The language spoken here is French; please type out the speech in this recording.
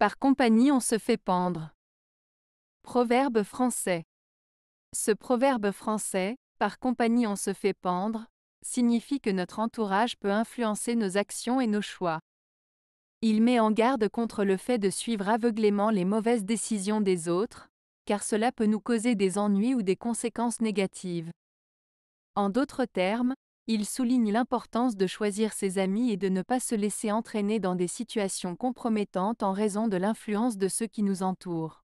Par compagnie on se fait pendre. Proverbe français. Ce proverbe français, par compagnie on se fait pendre, signifie que notre entourage peut influencer nos actions et nos choix. Il met en garde contre le fait de suivre aveuglément les mauvaises décisions des autres, car cela peut nous causer des ennuis ou des conséquences négatives. En d'autres termes, il souligne l'importance de choisir ses amis et de ne pas se laisser entraîner dans des situations compromettantes en raison de l'influence de ceux qui nous entourent.